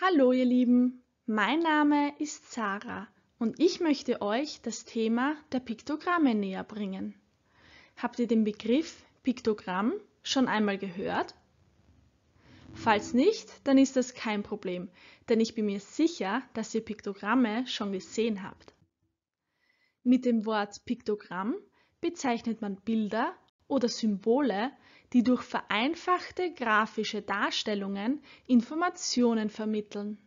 Hallo ihr Lieben, mein Name ist Sarah und ich möchte euch das Thema der Piktogramme näher bringen. Habt ihr den Begriff Piktogramm schon einmal gehört? Falls nicht, dann ist das kein Problem, denn ich bin mir sicher, dass ihr Piktogramme schon gesehen habt. Mit dem Wort Piktogramm bezeichnet man Bilder oder Symbole, die durch vereinfachte grafische Darstellungen Informationen vermitteln.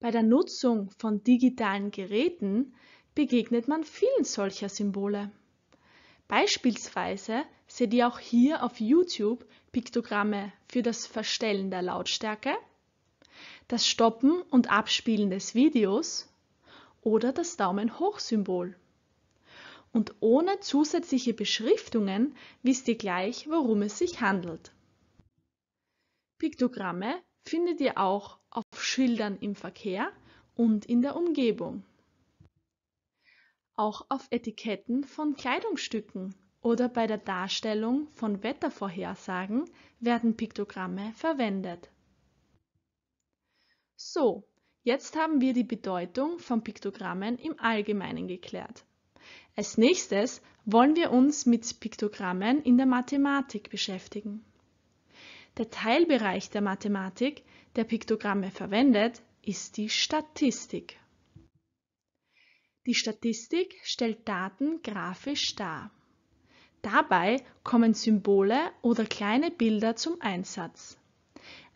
Bei der Nutzung von digitalen Geräten begegnet man vielen solcher Symbole. Beispielsweise seht ihr auch hier auf YouTube Piktogramme für das Verstellen der Lautstärke, das Stoppen und Abspielen des Videos oder das Daumen-Hoch-Symbol und ohne zusätzliche Beschriftungen wisst ihr gleich, worum es sich handelt. Piktogramme findet ihr auch auf Schildern im Verkehr und in der Umgebung. Auch auf Etiketten von Kleidungsstücken oder bei der Darstellung von Wettervorhersagen werden Piktogramme verwendet. So, jetzt haben wir die Bedeutung von Piktogrammen im Allgemeinen geklärt. Als nächstes wollen wir uns mit Piktogrammen in der Mathematik beschäftigen. Der Teilbereich der Mathematik, der Piktogramme verwendet, ist die Statistik. Die Statistik stellt Daten grafisch dar. Dabei kommen Symbole oder kleine Bilder zum Einsatz.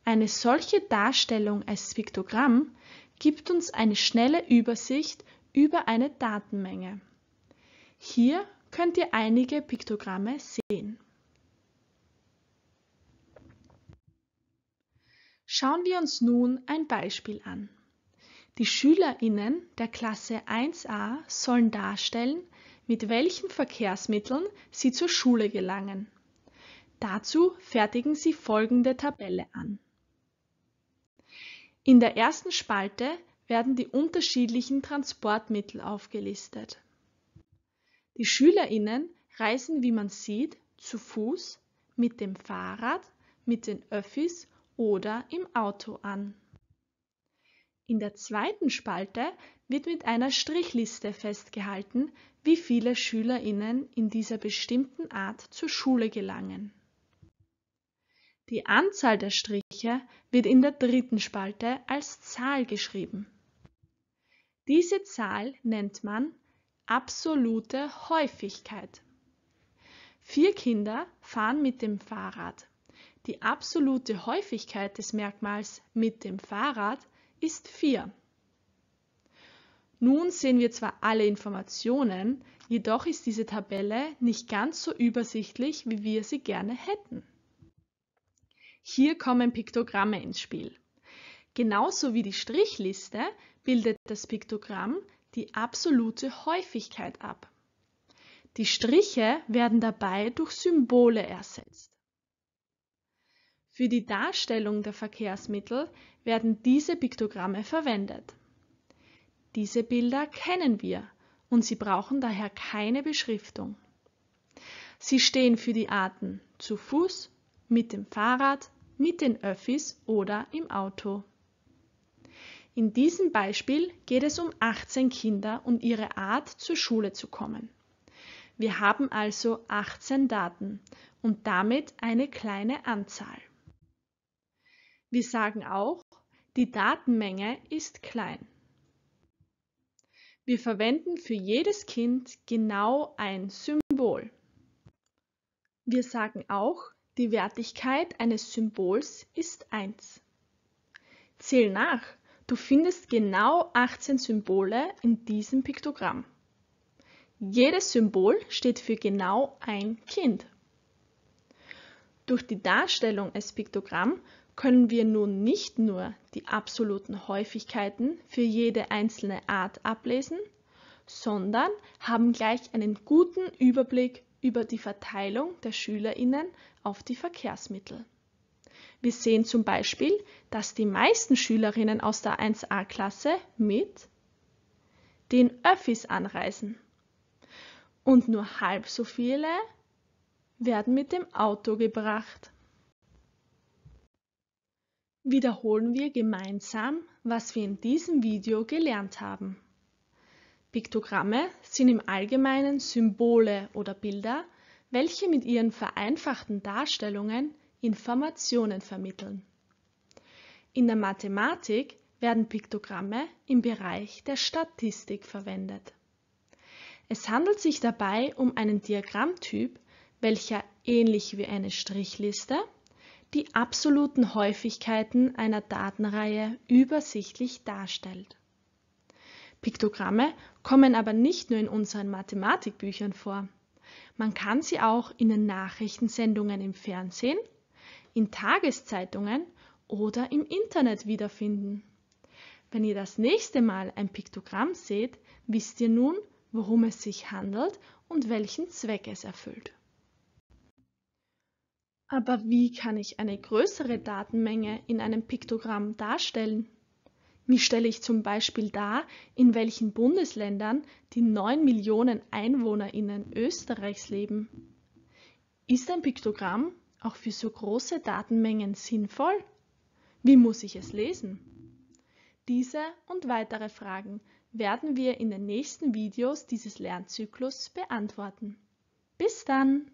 Eine solche Darstellung als Piktogramm gibt uns eine schnelle Übersicht über eine Datenmenge. Hier könnt ihr einige Piktogramme sehen. Schauen wir uns nun ein Beispiel an. Die SchülerInnen der Klasse 1a sollen darstellen, mit welchen Verkehrsmitteln sie zur Schule gelangen. Dazu fertigen sie folgende Tabelle an. In der ersten Spalte werden die unterschiedlichen Transportmittel aufgelistet. Die Schülerinnen reisen, wie man sieht, zu Fuß, mit dem Fahrrad, mit den Öffis oder im Auto an. In der zweiten Spalte wird mit einer Strichliste festgehalten, wie viele Schülerinnen in dieser bestimmten Art zur Schule gelangen. Die Anzahl der Striche wird in der dritten Spalte als Zahl geschrieben. Diese Zahl nennt man absolute Häufigkeit. Vier Kinder fahren mit dem Fahrrad. Die absolute Häufigkeit des Merkmals mit dem Fahrrad ist 4. Nun sehen wir zwar alle Informationen, jedoch ist diese Tabelle nicht ganz so übersichtlich, wie wir sie gerne hätten. Hier kommen Piktogramme ins Spiel. Genauso wie die Strichliste bildet das Piktogramm die absolute Häufigkeit ab. Die Striche werden dabei durch Symbole ersetzt. Für die Darstellung der Verkehrsmittel werden diese Piktogramme verwendet. Diese Bilder kennen wir und sie brauchen daher keine Beschriftung. Sie stehen für die Arten zu Fuß, mit dem Fahrrad, mit den Öffis oder im Auto. In diesem Beispiel geht es um 18 Kinder und ihre Art, zur Schule zu kommen. Wir haben also 18 Daten und damit eine kleine Anzahl. Wir sagen auch, die Datenmenge ist klein. Wir verwenden für jedes Kind genau ein Symbol. Wir sagen auch, die Wertigkeit eines Symbols ist 1. Zähl nach, Du findest genau 18 Symbole in diesem Piktogramm. Jedes Symbol steht für genau ein Kind. Durch die Darstellung als Piktogramm können wir nun nicht nur die absoluten Häufigkeiten für jede einzelne Art ablesen, sondern haben gleich einen guten Überblick über die Verteilung der Schülerinnen auf die Verkehrsmittel. Wir sehen zum Beispiel, dass die meisten Schülerinnen aus der 1a-Klasse mit den Öffis anreisen und nur halb so viele werden mit dem Auto gebracht. Wiederholen wir gemeinsam, was wir in diesem Video gelernt haben. Piktogramme sind im Allgemeinen Symbole oder Bilder, welche mit ihren vereinfachten Darstellungen Informationen vermitteln. In der Mathematik werden Piktogramme im Bereich der Statistik verwendet. Es handelt sich dabei um einen Diagrammtyp, welcher ähnlich wie eine Strichliste die absoluten Häufigkeiten einer Datenreihe übersichtlich darstellt. Piktogramme kommen aber nicht nur in unseren Mathematikbüchern vor. Man kann sie auch in den Nachrichtensendungen im Fernsehen in Tageszeitungen oder im Internet wiederfinden. Wenn ihr das nächste Mal ein Piktogramm seht, wisst ihr nun, worum es sich handelt und welchen Zweck es erfüllt. Aber wie kann ich eine größere Datenmenge in einem Piktogramm darstellen? Wie stelle ich zum Beispiel dar, in welchen Bundesländern die 9 Millionen EinwohnerInnen Österreichs leben? Ist ein Piktogramm auch für so große Datenmengen sinnvoll? Wie muss ich es lesen? Diese und weitere Fragen werden wir in den nächsten Videos dieses Lernzyklus beantworten. Bis dann!